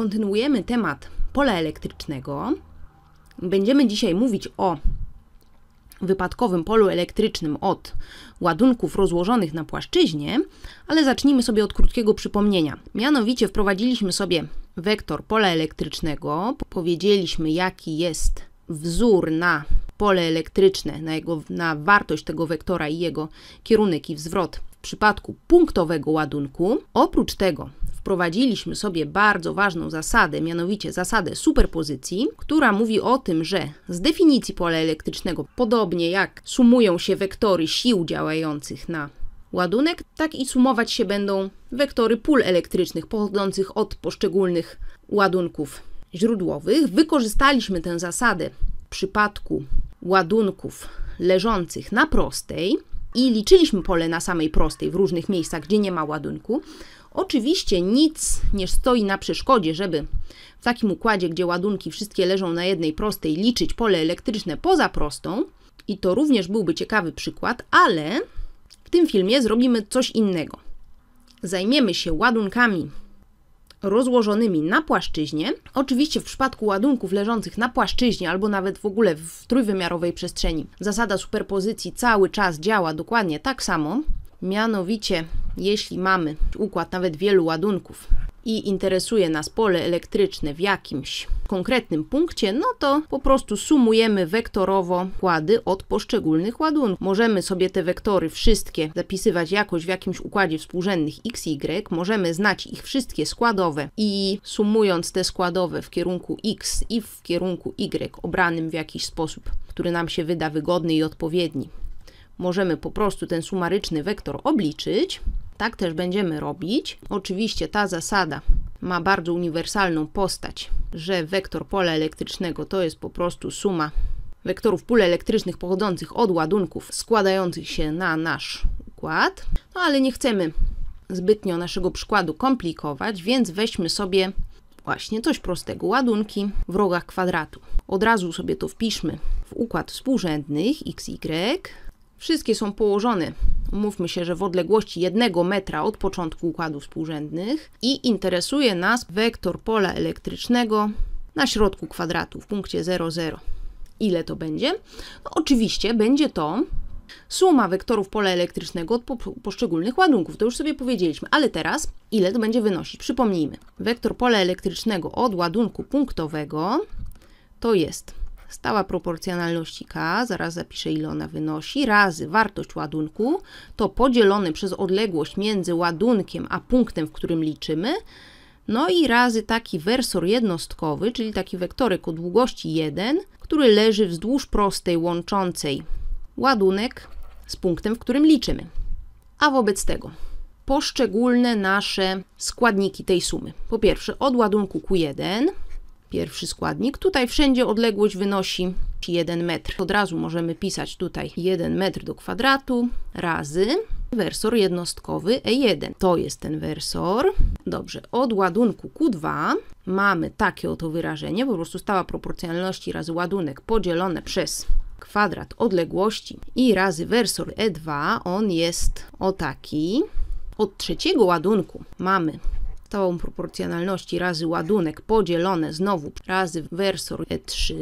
kontynuujemy temat pola elektrycznego. Będziemy dzisiaj mówić o wypadkowym polu elektrycznym od ładunków rozłożonych na płaszczyźnie, ale zacznijmy sobie od krótkiego przypomnienia. Mianowicie wprowadziliśmy sobie wektor pola elektrycznego, powiedzieliśmy jaki jest wzór na pole elektryczne, na, jego, na wartość tego wektora i jego kierunek i wzwrot w przypadku punktowego ładunku. Oprócz tego wprowadziliśmy sobie bardzo ważną zasadę, mianowicie zasadę superpozycji, która mówi o tym, że z definicji pola elektrycznego, podobnie jak sumują się wektory sił działających na ładunek, tak i sumować się będą wektory pól elektrycznych pochodzących od poszczególnych ładunków źródłowych. Wykorzystaliśmy tę zasadę w przypadku ładunków leżących na prostej, i liczyliśmy pole na samej prostej w różnych miejscach, gdzie nie ma ładunku. Oczywiście nic nie stoi na przeszkodzie, żeby w takim układzie, gdzie ładunki wszystkie leżą na jednej prostej, liczyć pole elektryczne poza prostą. I to również byłby ciekawy przykład, ale w tym filmie zrobimy coś innego. Zajmiemy się ładunkami rozłożonymi na płaszczyźnie. Oczywiście w przypadku ładunków leżących na płaszczyźnie albo nawet w ogóle w trójwymiarowej przestrzeni zasada superpozycji cały czas działa dokładnie tak samo. Mianowicie, jeśli mamy układ nawet wielu ładunków, i interesuje nas pole elektryczne w jakimś konkretnym punkcie, no to po prostu sumujemy wektorowo kłady od poszczególnych ładunków. Możemy sobie te wektory wszystkie zapisywać jakoś w jakimś układzie współrzędnych x, y, możemy znać ich wszystkie składowe i sumując te składowe w kierunku x i w kierunku y obranym w jakiś sposób, który nam się wyda wygodny i odpowiedni, możemy po prostu ten sumaryczny wektor obliczyć tak też będziemy robić. Oczywiście ta zasada ma bardzo uniwersalną postać, że wektor pola elektrycznego to jest po prostu suma wektorów pól elektrycznych pochodzących od ładunków składających się na nasz układ. No ale nie chcemy zbytnio naszego przykładu komplikować, więc weźmy sobie właśnie coś prostego, ładunki w rogach kwadratu. Od razu sobie to wpiszmy w układ współrzędnych x, y, Wszystkie są położone, mówmy się, że w odległości jednego metra od początku układów współrzędnych i interesuje nas wektor pola elektrycznego na środku kwadratu w punkcie 0, 0. Ile to będzie? No, oczywiście będzie to suma wektorów pola elektrycznego od po poszczególnych ładunków. To już sobie powiedzieliśmy, ale teraz ile to będzie wynosić? Przypomnijmy. Wektor pola elektrycznego od ładunku punktowego to jest stała proporcjonalności k, zaraz zapiszę ile ona wynosi, razy wartość ładunku, to podzielone przez odległość między ładunkiem a punktem, w którym liczymy, no i razy taki wersor jednostkowy, czyli taki wektorek o długości 1, który leży wzdłuż prostej łączącej ładunek z punktem, w którym liczymy. A wobec tego poszczególne nasze składniki tej sumy. Po pierwsze od ładunku Q1 pierwszy składnik. Tutaj wszędzie odległość wynosi 1 metr. Od razu możemy pisać tutaj 1 metr do kwadratu razy wersor jednostkowy E1. To jest ten wersor. Dobrze, od ładunku Q2 mamy takie oto wyrażenie, po prostu stała proporcjonalności razy ładunek podzielone przez kwadrat odległości i razy wersor E2, on jest o taki. Od trzeciego ładunku mamy podstawą proporcjonalności razy ładunek podzielone znowu razy wersor E3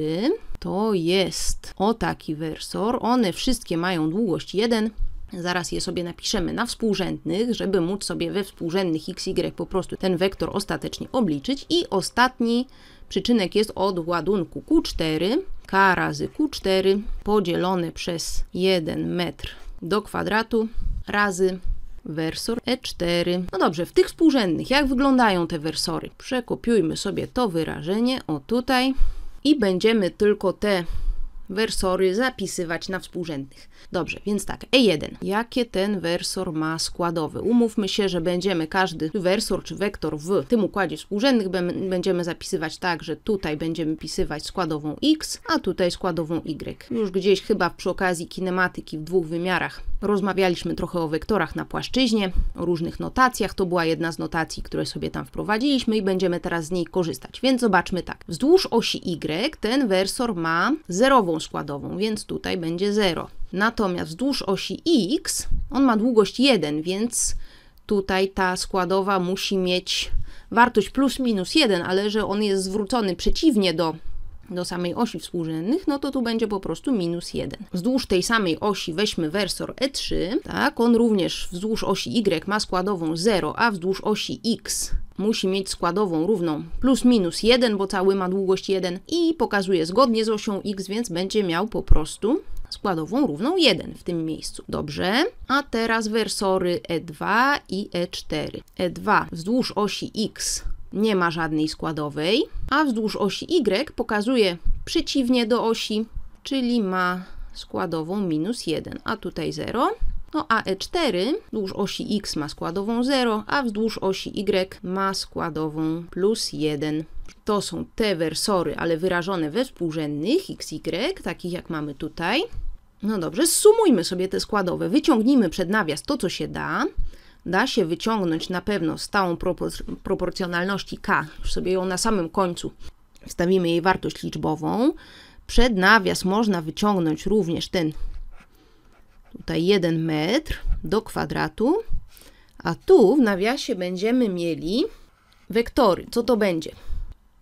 to jest o taki wersor. One wszystkie mają długość 1, Zaraz je sobie napiszemy na współrzędnych, żeby móc sobie we współrzędnych x, y po prostu ten wektor ostatecznie obliczyć. I ostatni przyczynek jest od ładunku Q4, k razy Q4 podzielone przez 1 metr do kwadratu razy wersor E4. No dobrze, w tych współrzędnych, jak wyglądają te wersory? Przekopiujmy sobie to wyrażenie, o tutaj, i będziemy tylko te wersory zapisywać na współrzędnych. Dobrze, więc tak, E1. Jakie ten wersor ma składowy? Umówmy się, że będziemy każdy wersor czy wektor w tym układzie współrzędnych będziemy zapisywać tak, że tutaj będziemy pisywać składową x, a tutaj składową y. Już gdzieś chyba przy okazji kinematyki w dwóch wymiarach rozmawialiśmy trochę o wektorach na płaszczyźnie, o różnych notacjach. To była jedna z notacji, które sobie tam wprowadziliśmy i będziemy teraz z niej korzystać. Więc zobaczmy tak. Wzdłuż osi y ten wersor ma zerową składową, więc tutaj będzie 0. Natomiast wzdłuż osi x on ma długość 1, więc tutaj ta składowa musi mieć wartość plus minus 1, ale że on jest zwrócony przeciwnie do, do samej osi współrzędnych, no to tu będzie po prostu minus 1. Wzdłuż tej samej osi weźmy wersor E3, tak, on również wzdłuż osi Y ma składową 0, a wzdłuż osi X musi mieć składową równą plus minus 1, bo cały ma długość 1 i pokazuje zgodnie z osią x, więc będzie miał po prostu składową równą 1 w tym miejscu. Dobrze, a teraz wersory E2 i E4. E2 wzdłuż osi x nie ma żadnej składowej, a wzdłuż osi y pokazuje przeciwnie do osi, czyli ma składową minus 1, a tutaj 0. No a E4 wzdłuż osi X ma składową 0, a wzdłuż osi Y ma składową plus 1. To są te wersory, ale wyrażone we współrzędnych XY, takich jak mamy tutaj. No dobrze, sumujmy sobie te składowe, wyciągnijmy przed nawias to, co się da. Da się wyciągnąć na pewno stałą propor proporcjonalności K, już sobie ją na samym końcu wstawimy jej wartość liczbową. Przed nawias można wyciągnąć również ten tutaj 1 metr do kwadratu, a tu w nawiasie będziemy mieli wektory. Co to będzie?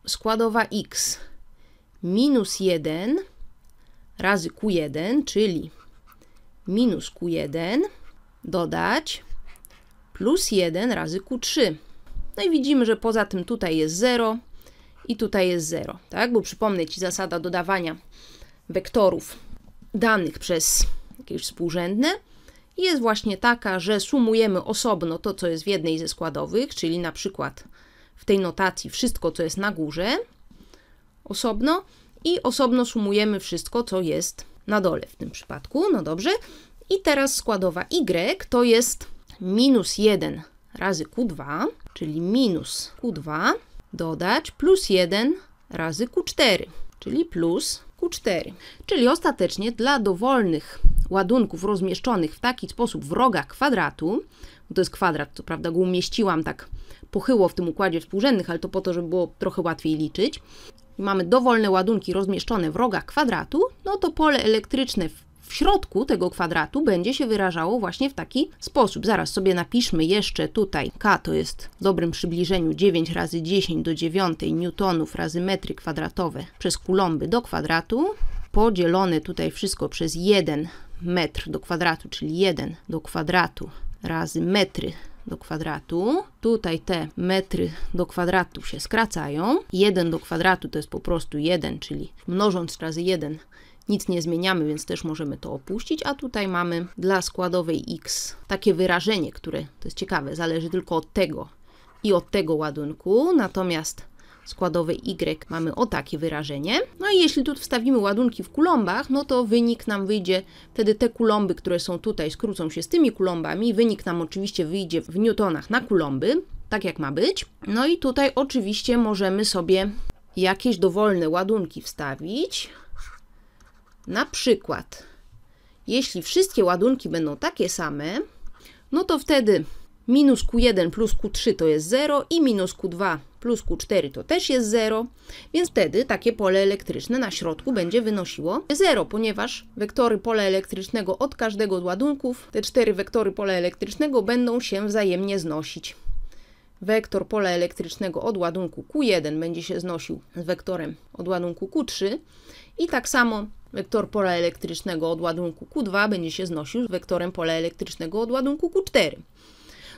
Składowa x minus 1 razy q1, czyli minus q1 dodać plus 1 razy q3. No i widzimy, że poza tym tutaj jest 0 i tutaj jest 0, tak? Bo przypomnę Ci zasada dodawania wektorów danych przez jakieś współrzędne, jest właśnie taka, że sumujemy osobno to, co jest w jednej ze składowych, czyli na przykład w tej notacji wszystko, co jest na górze, osobno i osobno sumujemy wszystko, co jest na dole w tym przypadku. No dobrze. I teraz składowa y to jest minus 1 razy q2, czyli minus q2 dodać plus 1 razy q4, czyli plus q4. Czyli ostatecznie dla dowolnych ładunków rozmieszczonych w taki sposób w rogach kwadratu, to jest kwadrat, co prawda go umieściłam tak pochyło w tym układzie współrzędnych, ale to po to, żeby było trochę łatwiej liczyć, mamy dowolne ładunki rozmieszczone w rogach kwadratu, no to pole elektryczne w środku tego kwadratu będzie się wyrażało właśnie w taki sposób. Zaraz sobie napiszmy jeszcze tutaj K to jest w dobrym przybliżeniu 9 razy 10 do 9 newtonów razy metry kwadratowe przez kulomby do kwadratu podzielone tutaj wszystko przez 1 metr do kwadratu, czyli 1 do kwadratu razy metry do kwadratu. Tutaj te metry do kwadratu się skracają. 1 do kwadratu to jest po prostu 1, czyli mnożąc razy 1 nic nie zmieniamy, więc też możemy to opuścić, a tutaj mamy dla składowej x takie wyrażenie, które, to jest ciekawe, zależy tylko od tego i od tego ładunku, natomiast składowy y mamy o takie wyrażenie. No i jeśli tu wstawimy ładunki w kulombach, no to wynik nam wyjdzie, wtedy te kulomby, które są tutaj, skrócą się z tymi kulombami, wynik nam oczywiście wyjdzie w newtonach na kulomby, tak jak ma być. No i tutaj oczywiście możemy sobie jakieś dowolne ładunki wstawić. Na przykład, jeśli wszystkie ładunki będą takie same, no to wtedy minus Q1 plus Q3 to jest 0 i minus Q2 plus Q4 to też jest 0, więc wtedy takie pole elektryczne na środku będzie wynosiło 0, ponieważ wektory pola elektrycznego od każdego z ładunków, te cztery wektory pola elektrycznego będą się wzajemnie znosić. Wektor pola elektrycznego od ładunku Q1 będzie się znosił z wektorem od ładunku Q3 i tak samo wektor pola elektrycznego od ładunku Q2 będzie się znosił z wektorem pola elektrycznego od ładunku Q4.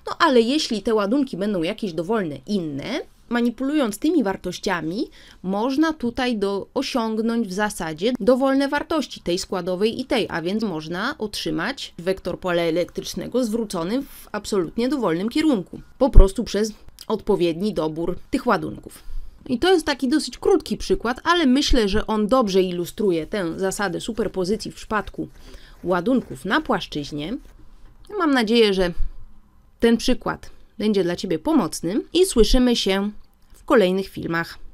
No ale jeśli te ładunki będą jakieś dowolne inne, manipulując tymi wartościami, można tutaj do, osiągnąć w zasadzie dowolne wartości tej składowej i tej, a więc można otrzymać wektor pola elektrycznego zwrócony w absolutnie dowolnym kierunku, po prostu przez odpowiedni dobór tych ładunków. I to jest taki dosyć krótki przykład, ale myślę, że on dobrze ilustruje tę zasadę superpozycji w przypadku ładunków na płaszczyźnie. Mam nadzieję, że ten przykład będzie dla Ciebie pomocnym i słyszymy się w kolejnych filmach.